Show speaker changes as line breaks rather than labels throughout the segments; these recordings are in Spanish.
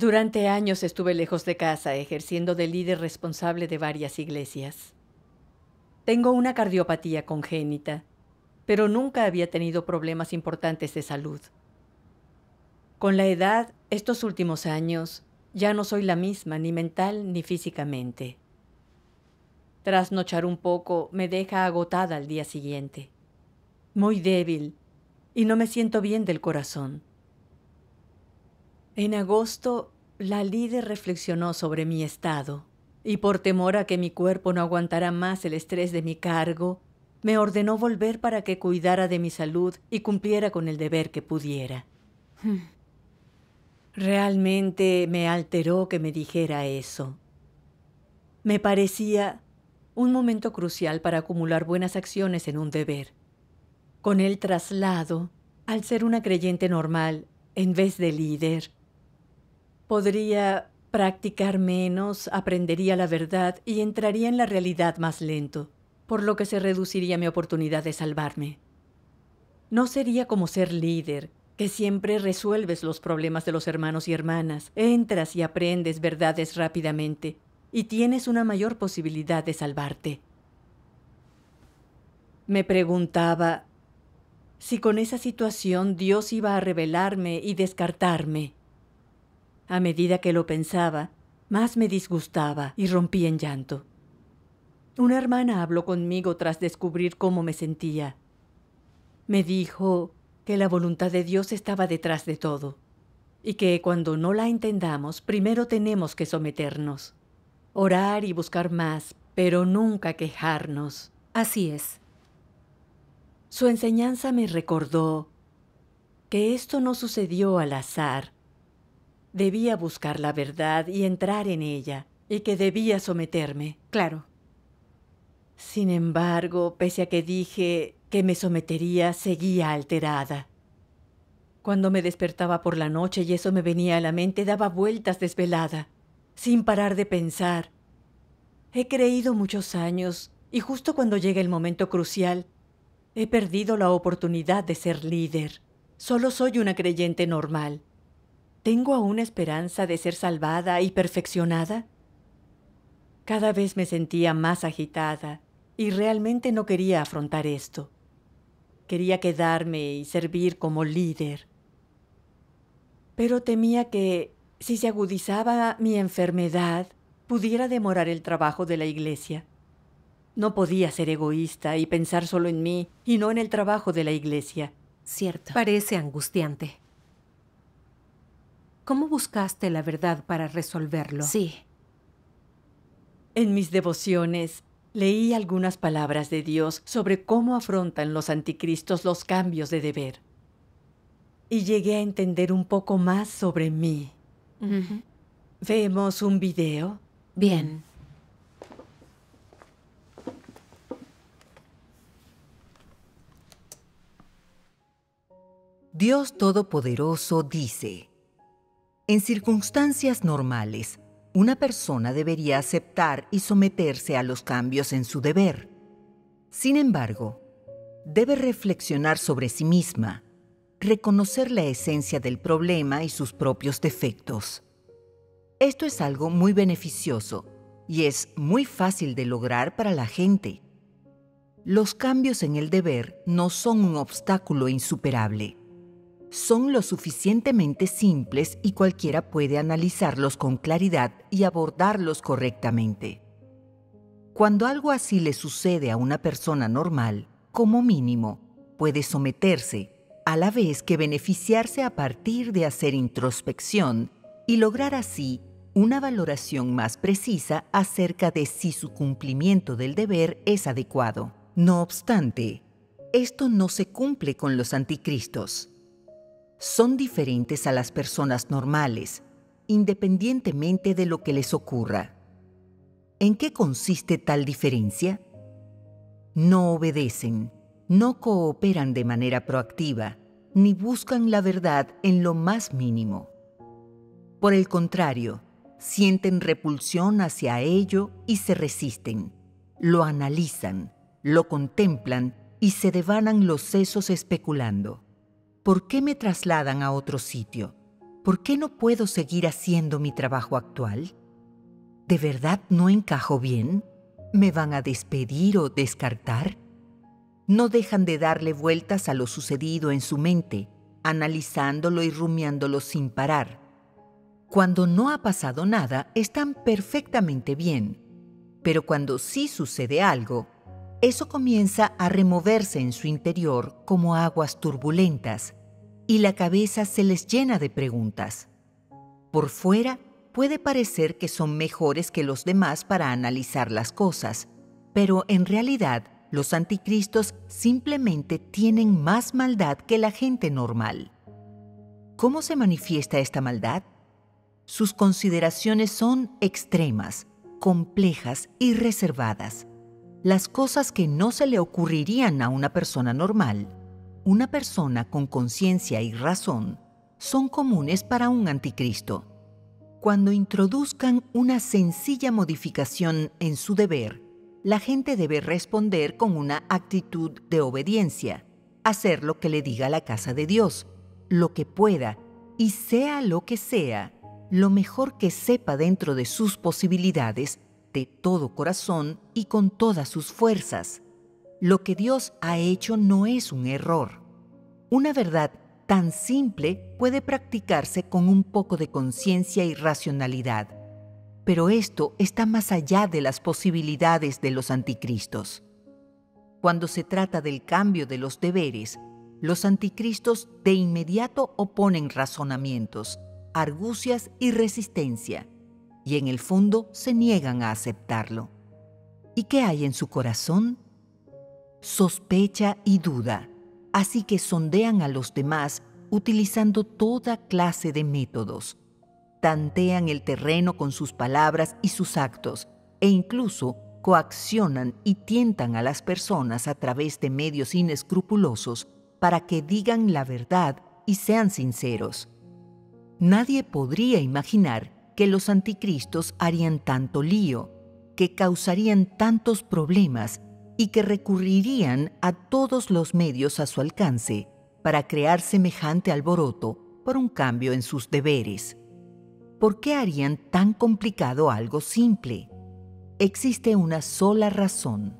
Durante años estuve lejos de casa, ejerciendo de líder responsable de varias iglesias. Tengo una cardiopatía congénita, pero nunca había tenido problemas importantes de salud. Con la edad, estos últimos años, ya no soy la misma, ni mental ni físicamente. Tras nochar un poco, me deja agotada al día siguiente. Muy débil, y no me siento bien del corazón. En agosto, la líder reflexionó sobre mi estado y por temor a que mi cuerpo no aguantara más el estrés de mi cargo, me ordenó volver para que cuidara de mi salud y cumpliera con el deber que pudiera. Hmm. Realmente me alteró que me dijera eso. Me parecía un momento crucial para acumular buenas acciones en un deber. Con el traslado, al ser una creyente normal en vez de líder, podría practicar menos, aprendería la verdad y entraría en la realidad más lento, por lo que se reduciría mi oportunidad de salvarme. No sería como ser líder, que siempre resuelves los problemas de los hermanos y hermanas, entras y aprendes verdades rápidamente, y tienes una mayor posibilidad de salvarte. Me preguntaba si con esa situación Dios iba a revelarme y descartarme. A medida que lo pensaba, más me disgustaba y rompí en llanto. Una hermana habló conmigo tras descubrir cómo me sentía. Me dijo que la voluntad de Dios estaba detrás de todo y que cuando no la entendamos, primero tenemos que someternos, orar y buscar más, pero nunca quejarnos. Así es. Su enseñanza me recordó que esto no sucedió al azar, Debía buscar la verdad y entrar en ella, y que debía someterme. Claro. Sin embargo, pese a que dije que me sometería, seguía alterada. Cuando me despertaba por la noche y eso me venía a la mente, daba vueltas desvelada, sin parar de pensar. He creído muchos años y justo cuando llega el momento crucial, he perdido la oportunidad de ser líder. Solo soy una creyente normal. ¿Tengo aún esperanza de ser salvada y perfeccionada? Cada vez me sentía más agitada y realmente no quería afrontar esto. Quería quedarme y servir como líder. Pero temía que, si se agudizaba mi enfermedad, pudiera demorar el trabajo de la iglesia. No podía ser egoísta y pensar solo en mí y no en el trabajo
de la iglesia. Cierto. Parece angustiante. ¿Cómo buscaste la verdad para resolverlo? Sí. En mis
devociones leí algunas palabras de Dios sobre cómo afrontan los anticristos los cambios de deber. Y llegué a entender un poco más sobre mí. ¿Vemos un video? Bien.
Dios Todopoderoso dice, en circunstancias normales, una persona debería aceptar y someterse a los cambios en su deber. Sin embargo, debe reflexionar sobre sí misma, reconocer la esencia del problema y sus propios defectos. Esto es algo muy beneficioso y es muy fácil de lograr para la gente. Los cambios en el deber no son un obstáculo insuperable son lo suficientemente simples y cualquiera puede analizarlos con claridad y abordarlos correctamente. Cuando algo así le sucede a una persona normal, como mínimo, puede someterse, a la vez que beneficiarse a partir de hacer introspección y lograr así una valoración más precisa acerca de si su cumplimiento del deber es adecuado. No obstante, esto no se cumple con los anticristos son diferentes a las personas normales, independientemente de lo que les ocurra. ¿En qué consiste tal diferencia? No obedecen, no cooperan de manera proactiva, ni buscan la verdad en lo más mínimo. Por el contrario, sienten repulsión hacia ello y se resisten, lo analizan, lo contemplan y se devanan los sesos especulando. ¿por qué me trasladan a otro sitio? ¿Por qué no puedo seguir haciendo mi trabajo actual? ¿De verdad no encajo bien? ¿Me van a despedir o descartar? No dejan de darle vueltas a lo sucedido en su mente, analizándolo y rumiándolo sin parar. Cuando no ha pasado nada, están perfectamente bien, pero cuando sí sucede algo, eso comienza a removerse en su interior como aguas turbulentas y la cabeza se les llena de preguntas. Por fuera, puede parecer que son mejores que los demás para analizar las cosas, pero en realidad los anticristos simplemente tienen más maldad que la gente normal. ¿Cómo se manifiesta esta maldad? Sus consideraciones son extremas, complejas y reservadas las cosas que no se le ocurrirían a una persona normal, una persona con conciencia y razón, son comunes para un anticristo. Cuando introduzcan una sencilla modificación en su deber, la gente debe responder con una actitud de obediencia, hacer lo que le diga la casa de Dios, lo que pueda, y sea lo que sea, lo mejor que sepa dentro de sus posibilidades de todo corazón y con todas sus fuerzas. Lo que Dios ha hecho no es un error. Una verdad tan simple puede practicarse con un poco de conciencia y racionalidad, pero esto está más allá de las posibilidades de los anticristos. Cuando se trata del cambio de los deberes, los anticristos de inmediato oponen razonamientos, argucias y resistencia y en el fondo se niegan a aceptarlo. ¿Y qué hay en su corazón? Sospecha y duda, así que sondean a los demás utilizando toda clase de métodos. Tantean el terreno con sus palabras y sus actos e incluso coaccionan y tientan a las personas a través de medios inescrupulosos para que digan la verdad y sean sinceros. Nadie podría imaginar que los anticristos harían tanto lío, que causarían tantos problemas y que recurrirían a todos los medios a su alcance para crear semejante alboroto por un cambio en sus deberes. ¿Por qué harían tan complicado algo simple? Existe una sola razón.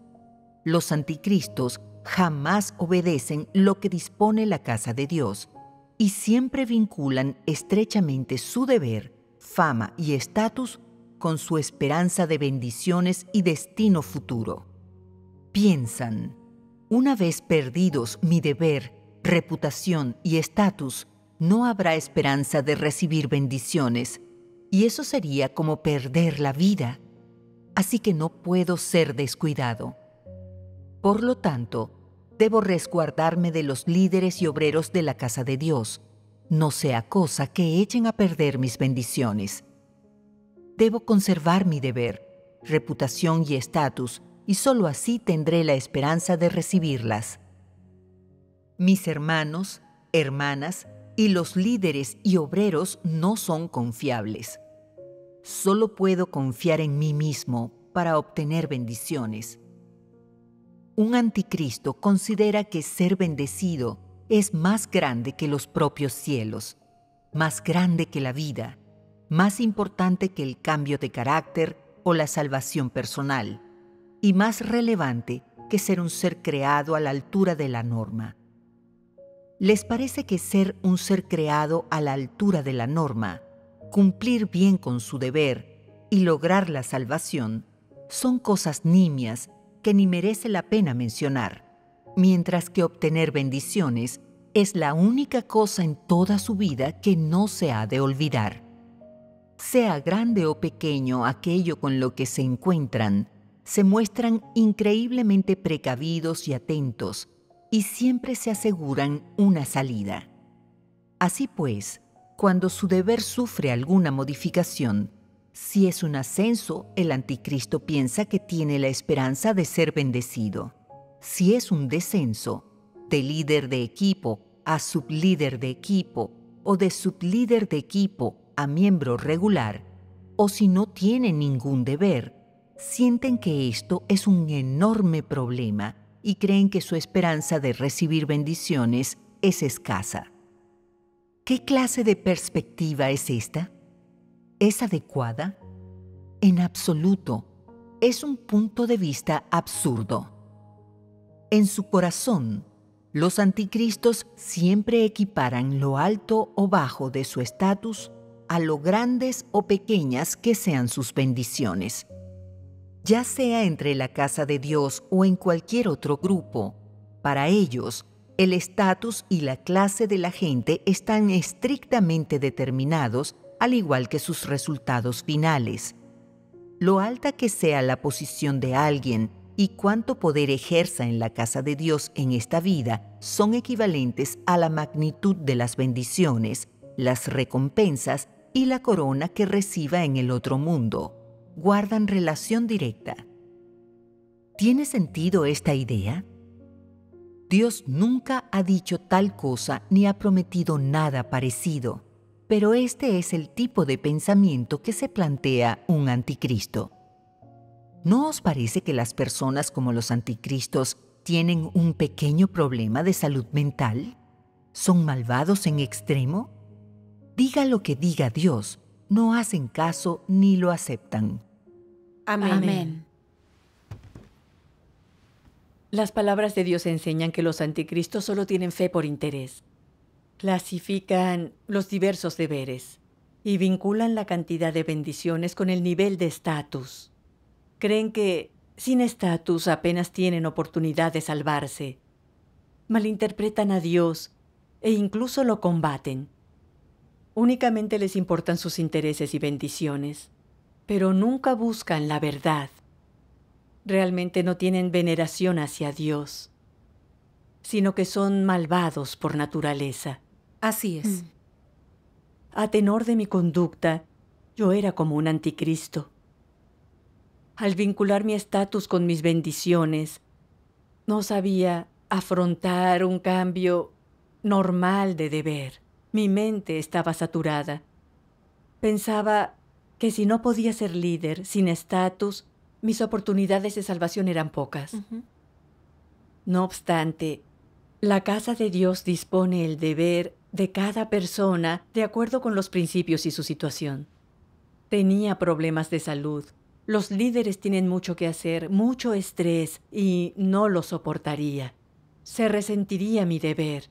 Los anticristos jamás obedecen lo que dispone la casa de Dios y siempre vinculan estrechamente su deber fama y estatus con su esperanza de bendiciones y destino futuro. Piensan, una vez perdidos mi deber, reputación y estatus, no habrá esperanza de recibir bendiciones, y eso sería como perder la vida. Así que no puedo ser descuidado. Por lo tanto, debo resguardarme de los líderes y obreros de la casa de Dios, no sea cosa que echen a perder mis bendiciones. Debo conservar mi deber, reputación y estatus, y sólo así tendré la esperanza de recibirlas. Mis hermanos, hermanas y los líderes y obreros no son confiables. Solo puedo confiar en mí mismo para obtener bendiciones. Un anticristo considera que ser bendecido es más grande que los propios cielos, más grande que la vida, más importante que el cambio de carácter o la salvación personal, y más relevante que ser un ser creado a la altura de la norma. ¿Les parece que ser un ser creado a la altura de la norma, cumplir bien con su deber y lograr la salvación son cosas nimias que ni merece la pena mencionar? mientras que obtener bendiciones es la única cosa en toda su vida que no se ha de olvidar. Sea grande o pequeño aquello con lo que se encuentran, se muestran increíblemente precavidos y atentos, y siempre se aseguran una salida. Así pues, cuando su deber sufre alguna modificación, si es un ascenso, el anticristo piensa que tiene la esperanza de ser bendecido si es un descenso, de líder de equipo a sublíder de equipo o de sublíder de equipo a miembro regular, o si no tienen ningún deber, sienten que esto es un enorme problema y creen que su esperanza de recibir bendiciones es escasa. ¿Qué clase de perspectiva es esta? ¿Es adecuada? En absoluto. Es un punto de vista absurdo. En su corazón, los anticristos siempre equiparan lo alto o bajo de su estatus a lo grandes o pequeñas que sean sus bendiciones. Ya sea entre la casa de Dios o en cualquier otro grupo, para ellos, el estatus y la clase de la gente están estrictamente determinados, al igual que sus resultados finales. Lo alta que sea la posición de alguien y cuánto poder ejerza en la casa de Dios en esta vida son equivalentes a la magnitud de las bendiciones, las recompensas y la corona que reciba en el otro mundo. Guardan relación directa. ¿Tiene sentido esta idea? Dios nunca ha dicho tal cosa ni ha prometido nada parecido, pero este es el tipo de pensamiento que se plantea un anticristo. ¿No os parece que las personas como los anticristos tienen un pequeño problema de salud mental? ¿Son malvados en extremo? Diga lo que diga Dios, no hacen caso ni lo aceptan. Amén.
Las palabras de Dios enseñan que los anticristos solo tienen fe por interés. Clasifican los diversos deberes y vinculan la cantidad de bendiciones con el nivel de estatus creen que sin estatus apenas tienen oportunidad de salvarse. Malinterpretan a Dios e incluso lo combaten. Únicamente les importan sus intereses y bendiciones, pero nunca buscan la verdad. Realmente no tienen veneración hacia Dios, sino que son malvados por naturaleza. Así es. Mm. A tenor de mi conducta, yo era como un anticristo al vincular mi estatus con mis bendiciones, no sabía afrontar un cambio normal de deber. Mi mente estaba saturada. Pensaba que si no podía ser líder sin estatus, mis oportunidades de salvación eran pocas. No obstante, la casa de Dios dispone el deber de cada persona de acuerdo con los principios y su situación. Tenía problemas de salud, los líderes tienen mucho que hacer, mucho estrés, y no lo soportaría. Se resentiría mi deber.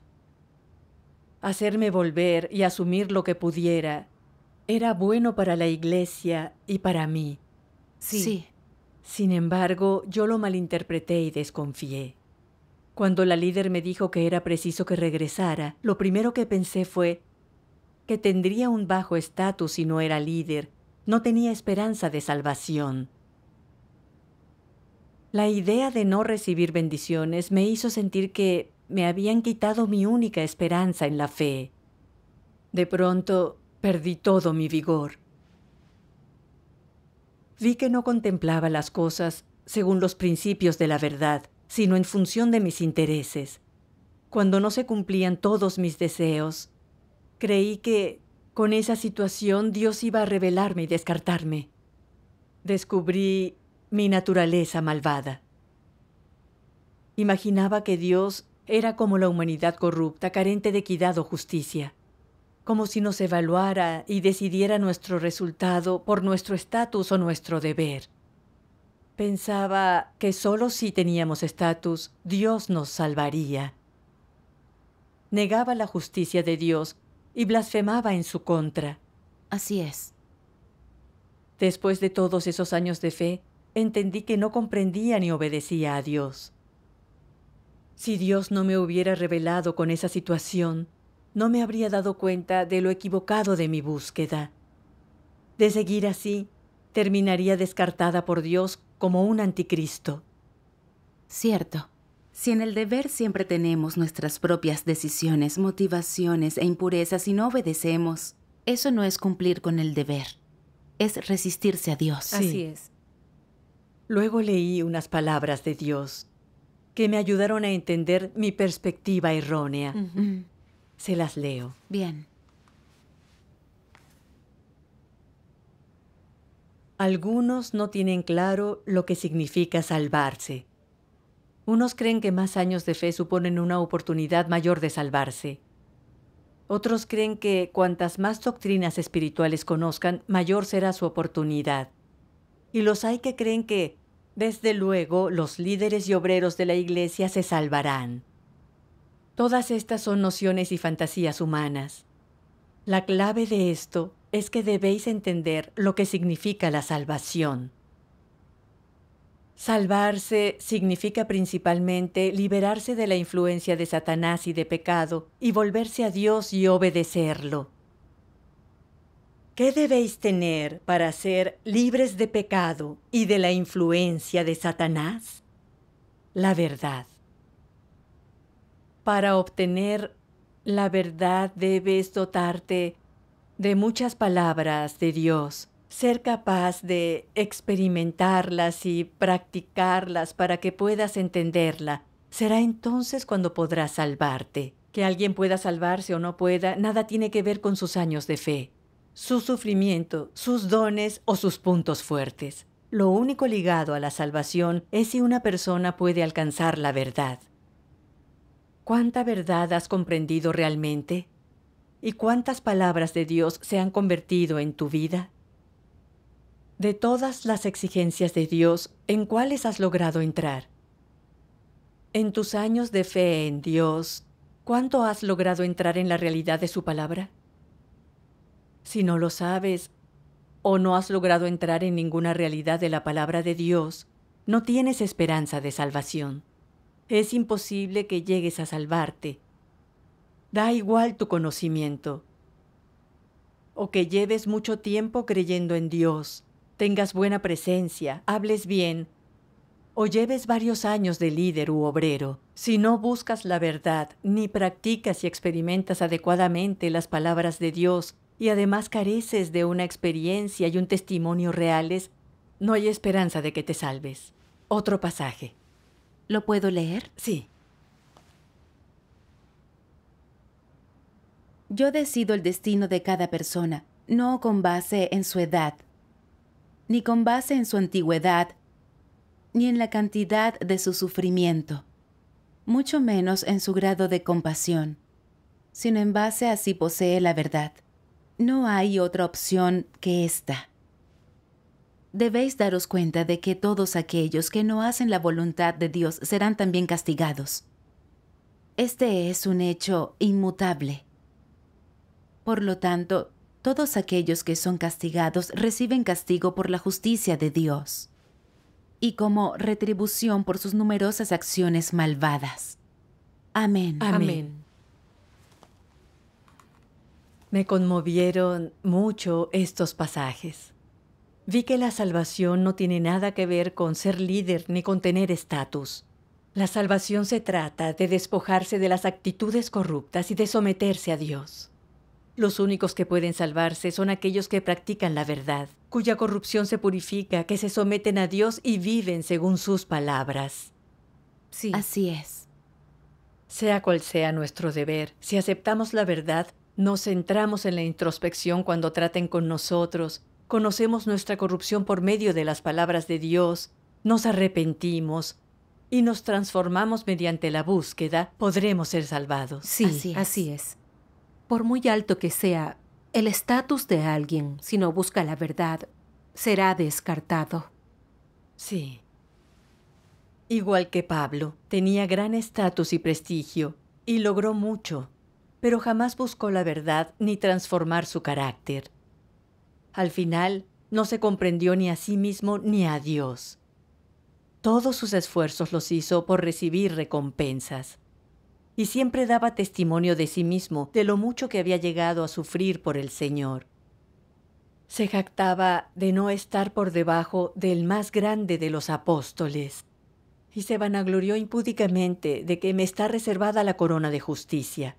Hacerme volver y asumir lo que pudiera era bueno para la iglesia y para mí. Sí. Sin embargo, yo lo malinterpreté y desconfié. Cuando la líder me dijo que era preciso que regresara, lo primero que pensé fue que tendría un bajo estatus si no era líder no tenía esperanza de salvación. La idea de no recibir bendiciones me hizo sentir que me habían quitado mi única esperanza en la fe. De pronto perdí todo mi vigor. Vi que no contemplaba las cosas según los principios de la verdad, sino en función de mis intereses. Cuando no se cumplían todos mis deseos, creí que con esa situación Dios iba a revelarme y descartarme. Descubrí mi naturaleza malvada. Imaginaba que Dios era como la humanidad corrupta, carente de equidad o justicia, como si nos evaluara y decidiera nuestro resultado por nuestro estatus o nuestro deber. Pensaba que solo si teníamos estatus, Dios nos salvaría. Negaba la justicia de Dios y blasfemaba en su contra. Así es. Después de todos esos años de fe, entendí que no comprendía ni obedecía a Dios. Si Dios no me hubiera revelado con esa situación, no me habría dado cuenta de lo equivocado de mi búsqueda. De seguir así, terminaría descartada por Dios como un
anticristo. Cierto. Si en el deber siempre tenemos nuestras propias decisiones, motivaciones e impurezas y no obedecemos, eso no es cumplir con el deber, es resistirse a Dios. Así
es. Luego leí unas palabras de Dios que me ayudaron a entender mi perspectiva errónea. Se las leo. Bien. Algunos no tienen claro lo que significa salvarse. Unos creen que más años de fe suponen una oportunidad mayor de salvarse. Otros creen que cuantas más doctrinas espirituales conozcan, mayor será su oportunidad. Y los hay que creen que, desde luego, los líderes y obreros de la Iglesia se salvarán. Todas estas son nociones y fantasías humanas. La clave de esto es que debéis entender lo que significa la salvación. Salvarse significa principalmente liberarse de la influencia de Satanás y de pecado y volverse a Dios y obedecerlo. ¿Qué debéis tener para ser libres de pecado y de la influencia de Satanás? La verdad. Para obtener la verdad debes dotarte de muchas palabras de Dios ser capaz de experimentarlas y practicarlas para que puedas entenderla. Será entonces cuando podrás salvarte. Que alguien pueda salvarse o no pueda, nada tiene que ver con sus años de fe, su sufrimiento, sus dones o sus puntos fuertes. Lo único ligado a la salvación es si una persona puede alcanzar la verdad. ¿Cuánta verdad has comprendido realmente? ¿Y cuántas palabras de Dios se han convertido en tu vida? de todas las exigencias de Dios en cuáles has logrado entrar. En tus años de fe en Dios, ¿cuánto has logrado entrar en la realidad de su palabra? Si no lo sabes o no has logrado entrar en ninguna realidad de la palabra de Dios, no tienes esperanza de salvación. Es imposible que llegues a salvarte. Da igual tu conocimiento o que lleves mucho tiempo creyendo en Dios tengas buena presencia, hables bien, o lleves varios años de líder u obrero, si no buscas la verdad, ni practicas y experimentas adecuadamente las palabras de Dios, y además careces de una experiencia y un testimonio reales, no hay esperanza de que te salves.
Otro pasaje. ¿Lo puedo leer? Sí. Yo decido el destino de cada persona, no con base en su edad, ni con base en su antigüedad, ni en la cantidad de su sufrimiento, mucho menos en su grado de compasión, sino en base a si posee la verdad. No hay otra opción que esta. Debéis daros cuenta de que todos aquellos que no hacen la voluntad de Dios serán también castigados. Este es un hecho inmutable. Por lo tanto, todos aquellos que son castigados reciben castigo por la justicia de Dios y como retribución por sus numerosas acciones malvadas. Amén. Amén. Me conmovieron mucho
estos pasajes. Vi que la salvación no tiene nada que ver con ser líder ni con tener estatus. La salvación se trata de despojarse de las actitudes corruptas y de someterse a Dios. Los únicos que pueden salvarse son aquellos que practican la verdad, cuya corrupción se purifica, que se someten a Dios y viven según sus palabras. Sí. Así es. Sea cual sea nuestro deber, si aceptamos la verdad, nos centramos en la introspección cuando traten con nosotros, conocemos nuestra corrupción por medio de las palabras de Dios, nos arrepentimos y nos transformamos mediante la búsqueda, podremos ser salvados.
Sí, así es. Así es. Por muy alto que sea el estatus de alguien, si no busca la verdad, será descartado. Sí.
Igual que Pablo, tenía gran estatus y prestigio, y logró mucho, pero jamás buscó la verdad ni transformar su carácter. Al final, no se comprendió ni a sí mismo ni a Dios. Todos sus esfuerzos los hizo por recibir recompensas y siempre daba testimonio de sí mismo, de lo mucho que había llegado a sufrir por el Señor. Se jactaba de no estar por debajo del más grande de los apóstoles y se vanaglorió impúdicamente de que me está reservada la corona de justicia.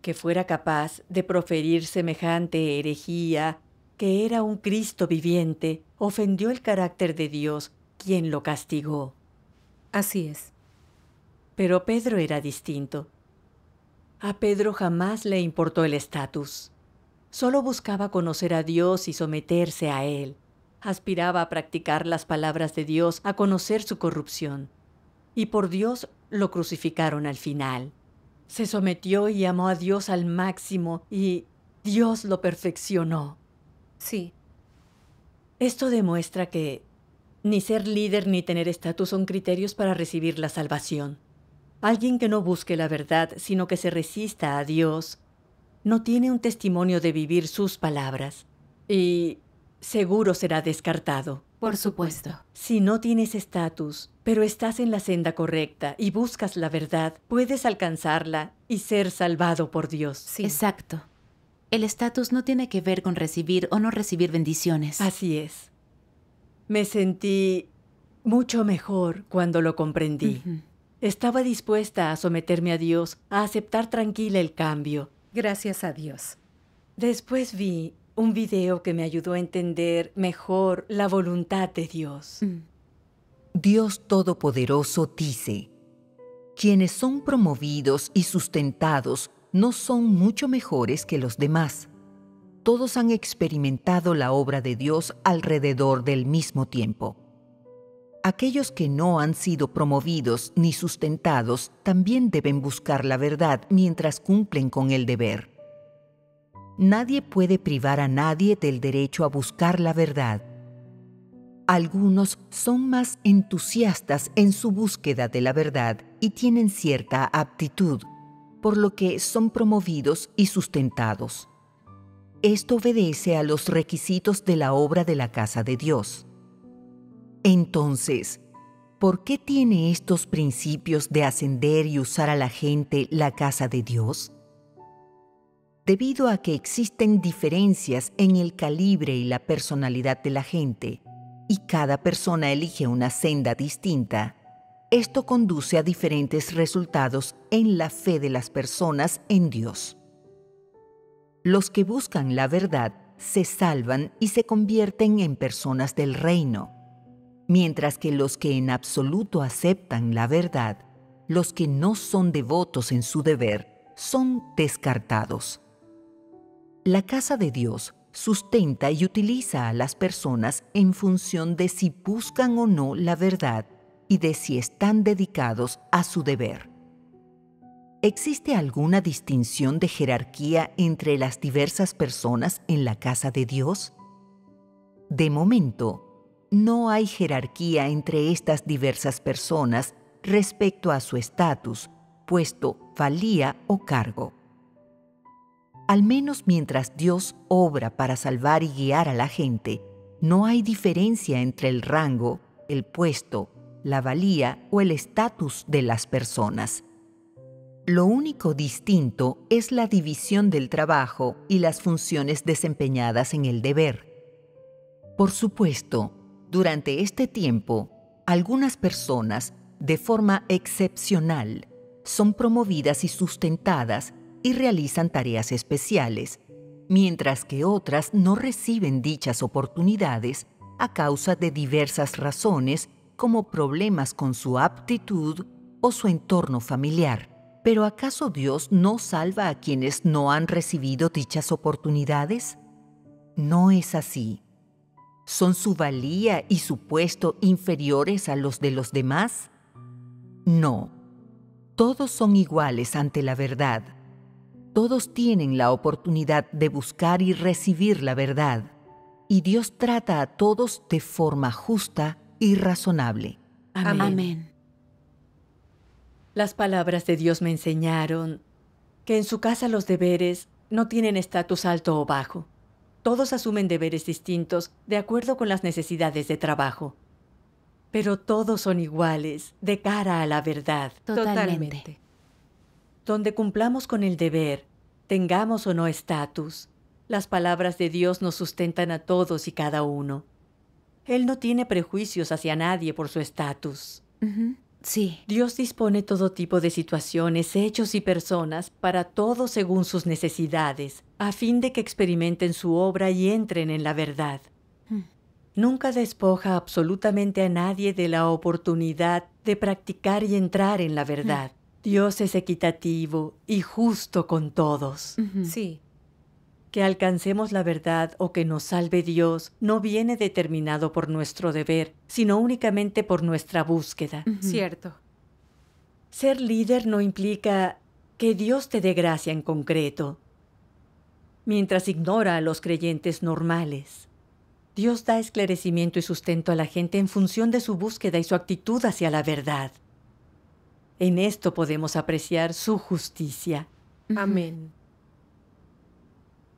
Que fuera capaz de proferir semejante herejía, que era un Cristo viviente, ofendió el carácter de Dios, quien lo castigó. Así es. Pero Pedro era distinto. A Pedro jamás le importó el estatus. Solo buscaba conocer a Dios y someterse a Él. Aspiraba a practicar las palabras de Dios, a conocer su corrupción. Y por Dios lo crucificaron al final. Se sometió y amó a Dios al máximo y Dios lo perfeccionó. Sí. Esto demuestra que ni ser líder ni tener estatus son criterios para recibir la salvación. Alguien que no busque la verdad, sino que se resista a Dios, no tiene un testimonio de vivir sus palabras y seguro será descartado. Por supuesto. Si no tienes estatus, pero estás en la senda correcta y buscas la verdad, puedes alcanzarla
y ser salvado por Dios. Sí. Exacto. El estatus no tiene que ver con recibir o no recibir bendiciones. Así es. Me sentí mucho
mejor cuando lo comprendí. Estaba dispuesta a someterme a Dios, a aceptar tranquila el cambio. Gracias a Dios. Después vi un video que me ayudó a entender mejor la voluntad de Dios. Mm.
Dios Todopoderoso dice, quienes son promovidos y sustentados no son mucho mejores que los demás. Todos han experimentado la obra de Dios alrededor del mismo tiempo. Aquellos que no han sido promovidos ni sustentados también deben buscar la verdad mientras cumplen con el deber. Nadie puede privar a nadie del derecho a buscar la verdad. Algunos son más entusiastas en su búsqueda de la verdad y tienen cierta aptitud, por lo que son promovidos y sustentados. Esto obedece a los requisitos de la obra de la casa de Dios. Entonces, ¿por qué tiene estos principios de ascender y usar a la gente la casa de Dios? Debido a que existen diferencias en el calibre y la personalidad de la gente, y cada persona elige una senda distinta, esto conduce a diferentes resultados en la fe de las personas en Dios. Los que buscan la verdad se salvan y se convierten en personas del reino mientras que los que en absoluto aceptan la verdad, los que no son devotos en su deber, son descartados. La casa de Dios sustenta y utiliza a las personas en función de si buscan o no la verdad y de si están dedicados a su deber. ¿Existe alguna distinción de jerarquía entre las diversas personas en la casa de Dios? De momento, no hay jerarquía entre estas diversas personas respecto a su estatus, puesto, valía o cargo. Al menos mientras Dios obra para salvar y guiar a la gente, no hay diferencia entre el rango, el puesto, la valía o el estatus de las personas. Lo único distinto es la división del trabajo y las funciones desempeñadas en el deber. Por supuesto, durante este tiempo, algunas personas, de forma excepcional, son promovidas y sustentadas y realizan tareas especiales, mientras que otras no reciben dichas oportunidades a causa de diversas razones como problemas con su aptitud o su entorno familiar. ¿Pero acaso Dios no salva a quienes no han recibido dichas oportunidades? No es así. ¿Son su valía y su puesto inferiores a los de los demás? No. Todos son iguales ante la verdad. Todos tienen la oportunidad de buscar y recibir la verdad. Y Dios trata a todos de forma justa y razonable.
Amén. Las palabras de Dios me enseñaron que en su casa los deberes no tienen estatus alto o bajo. Todos asumen deberes distintos de acuerdo con las necesidades de trabajo. Pero todos son iguales de cara a la verdad. Totalmente. Donde cumplamos con el deber, tengamos o no estatus, las palabras de Dios nos sustentan a todos y cada uno. Él no tiene prejuicios hacia nadie por su estatus. Sí. Dios dispone todo tipo de situaciones, hechos y personas para todos según sus necesidades, a fin de que experimenten su obra y entren en la verdad. Mm. Nunca despoja absolutamente a nadie de la oportunidad de practicar y entrar en la mm. verdad. Dios es equitativo y justo con todos. Sí. Que alcancemos la verdad o que nos salve Dios no viene determinado por nuestro deber, sino únicamente por nuestra búsqueda. Cierto. Ser líder no implica que Dios te dé gracia en concreto, mientras ignora a los creyentes normales. Dios da esclarecimiento y sustento a la gente en función de su búsqueda y su actitud hacia la verdad. En esto podemos apreciar su justicia. Amén.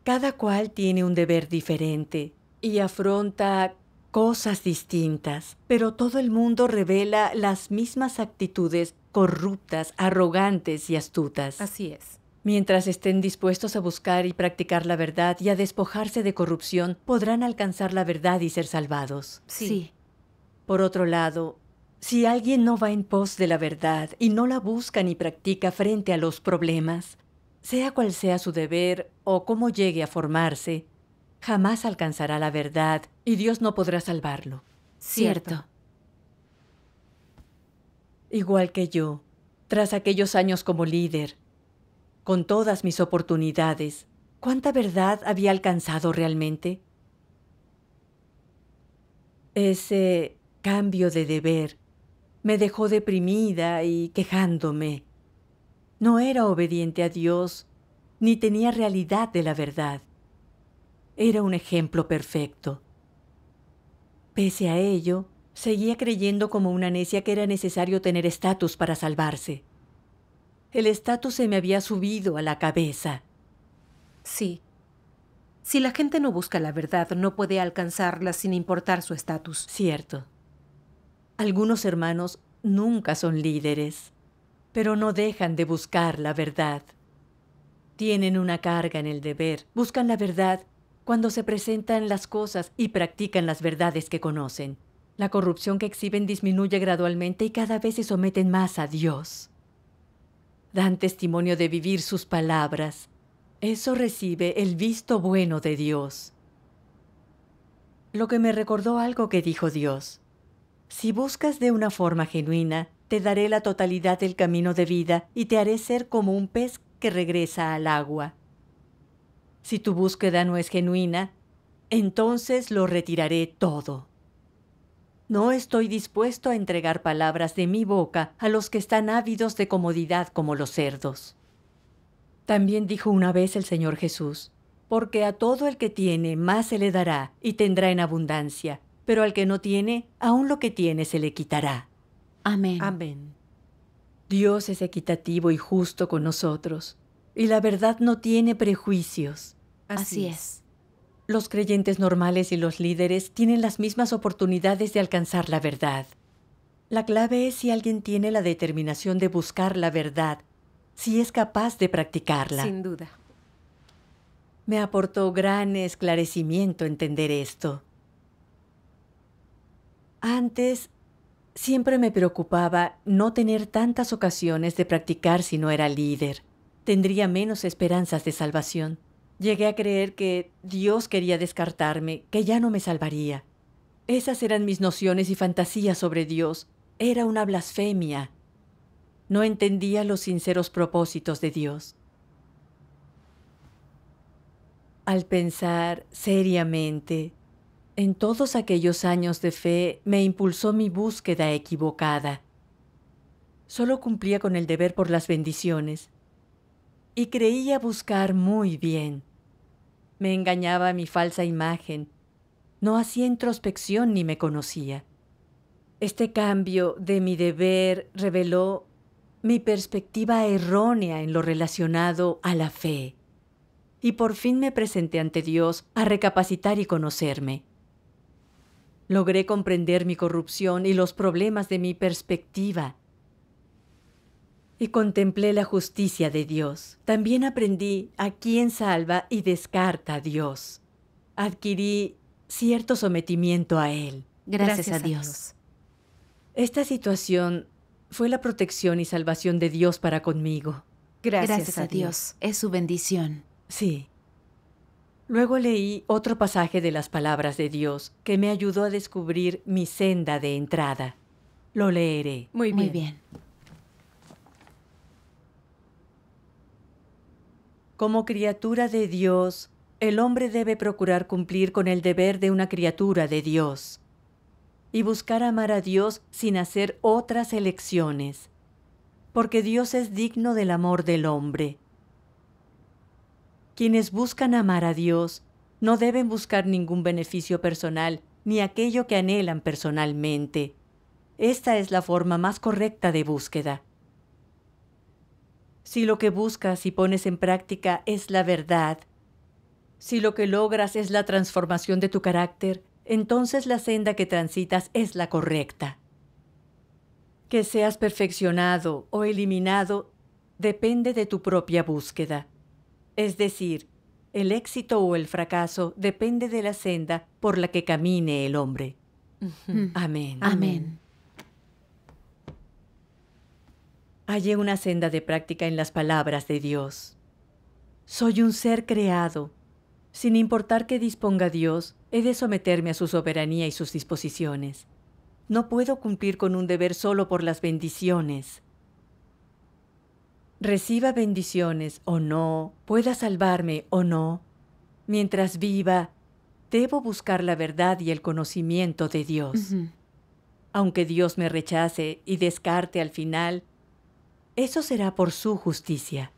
Cada cual tiene un deber diferente y afronta cosas distintas, pero todo el mundo revela las mismas actitudes corruptas, arrogantes y astutas. Así es. Mientras estén dispuestos a buscar y practicar la verdad y a despojarse de corrupción, podrán alcanzar la verdad y ser salvados. Sí. Por otro lado, si alguien no va en pos de la verdad y no la busca ni practica frente a los problemas, sea cual sea su deber o cómo llegue a formarse, jamás alcanzará la verdad y Dios no podrá salvarlo. Cierto. Igual que yo, tras aquellos años como líder, con todas mis oportunidades, ¿cuánta verdad había alcanzado realmente? Ese cambio de deber me dejó deprimida y quejándome no era obediente a Dios ni tenía realidad de la verdad. Era un ejemplo perfecto. Pese a ello, seguía creyendo como una necia que era necesario tener estatus para salvarse. El estatus se me había
subido a la cabeza. Sí. Si la gente no busca la verdad, no puede alcanzarla sin importar su estatus. Cierto. Algunos
hermanos nunca son líderes pero no dejan de buscar la verdad. Tienen una carga en el deber, buscan la verdad cuando se presentan las cosas y practican las verdades que conocen. La corrupción que exhiben disminuye gradualmente y cada vez se someten más a Dios. Dan testimonio de vivir sus palabras. Eso recibe el visto bueno de Dios. Lo que me recordó algo que dijo Dios. Si buscas de una forma genuina, te daré la totalidad del camino de vida y te haré ser como un pez que regresa al agua. Si tu búsqueda no es genuina, entonces lo retiraré todo. No estoy dispuesto a entregar palabras de mi boca a los que están ávidos de comodidad como los cerdos. También dijo una vez el Señor Jesús, porque a todo el que tiene más se le dará y tendrá en abundancia, pero al que no tiene, aún lo que tiene se le quitará.
Amén.
Dios es equitativo y justo con nosotros, y la verdad no tiene prejuicios. Así, es. Los creyentes normales y los líderes tienen las mismas oportunidades de alcanzar la verdad. La clave es si alguien tiene la determinación de buscar la verdad, si es capaz de practicarla. Sin duda. Me aportó gran esclarecimiento entender esto. Antes Siempre me preocupaba no tener tantas ocasiones de practicar si no era líder. Tendría menos esperanzas de salvación. Llegué a creer que Dios quería descartarme, que ya no me salvaría. Esas eran mis nociones y fantasías sobre Dios. Era una blasfemia. No entendía los sinceros propósitos de Dios. Al pensar seriamente, en todos aquellos años de fe me impulsó mi búsqueda equivocada. Solo cumplía con el deber por las bendiciones y creía buscar muy bien. Me engañaba mi falsa imagen, no hacía introspección ni me conocía. Este cambio de mi deber reveló mi perspectiva errónea en lo relacionado a la fe. Y por fin me presenté ante Dios a recapacitar y conocerme. Logré comprender mi corrupción y los problemas de mi perspectiva. Y contemplé la justicia de Dios. También aprendí a quién salva y descarta a Dios. Adquirí cierto sometimiento a Él. Gracias, a, Dios. Esta situación fue la protección y salvación de Dios para conmigo. Gracias, a, Dios.
Es su bendición. Sí. Luego leí otro pasaje de
las palabras de Dios que me ayudó a descubrir mi senda de entrada. Lo leeré. Muy bien. Muy bien. Como criatura de Dios, el hombre debe procurar cumplir con el deber de una criatura de Dios y buscar amar a Dios sin hacer otras elecciones, porque Dios es digno del amor del hombre quienes buscan amar a Dios no deben buscar ningún beneficio personal ni aquello que anhelan personalmente. Esta es la forma más correcta de búsqueda. Si lo que buscas y pones en práctica es la verdad, si lo que logras es la transformación de tu carácter, entonces la senda que transitas es la correcta. Que seas perfeccionado o eliminado depende de tu propia búsqueda. Es decir, el éxito o el fracaso depende de la senda por la que camine el hombre. Mm. Amén. Amén. Hallé una senda de práctica en las palabras de Dios. Soy un ser creado. Sin importar qué disponga Dios, he de someterme a su soberanía y sus disposiciones. No puedo cumplir con un deber solo por las bendiciones reciba bendiciones o no, pueda salvarme o no, mientras viva, debo buscar la verdad y el conocimiento de Dios. Aunque Dios me rechace y descarte al final, eso será por su justicia.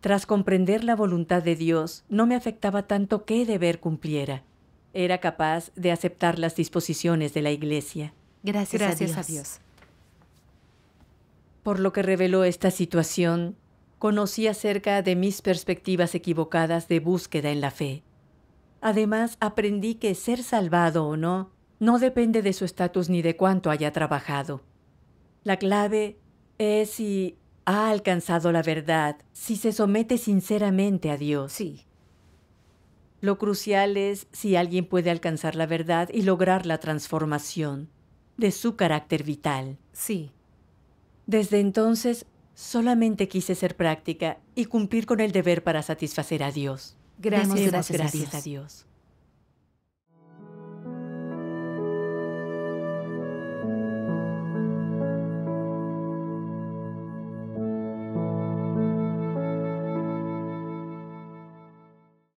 Tras comprender la voluntad de Dios, no me afectaba tanto qué deber cumpliera. Era capaz de aceptar las disposiciones de la Iglesia. Gracias, A Dios. Por lo que reveló esta situación, conocí acerca de mis perspectivas equivocadas de búsqueda en la fe. Además, aprendí que ser salvado o no no depende de su estatus ni de cuánto haya trabajado. La clave es si ha alcanzado la verdad, si se somete sinceramente a Dios. Sí. Lo crucial es si alguien puede alcanzar la verdad y lograr la transformación de su carácter vital. Sí. Desde entonces solamente quise ser práctica y cumplir con el deber para satisfacer a Dios. Gracias, gracias, a
Dios.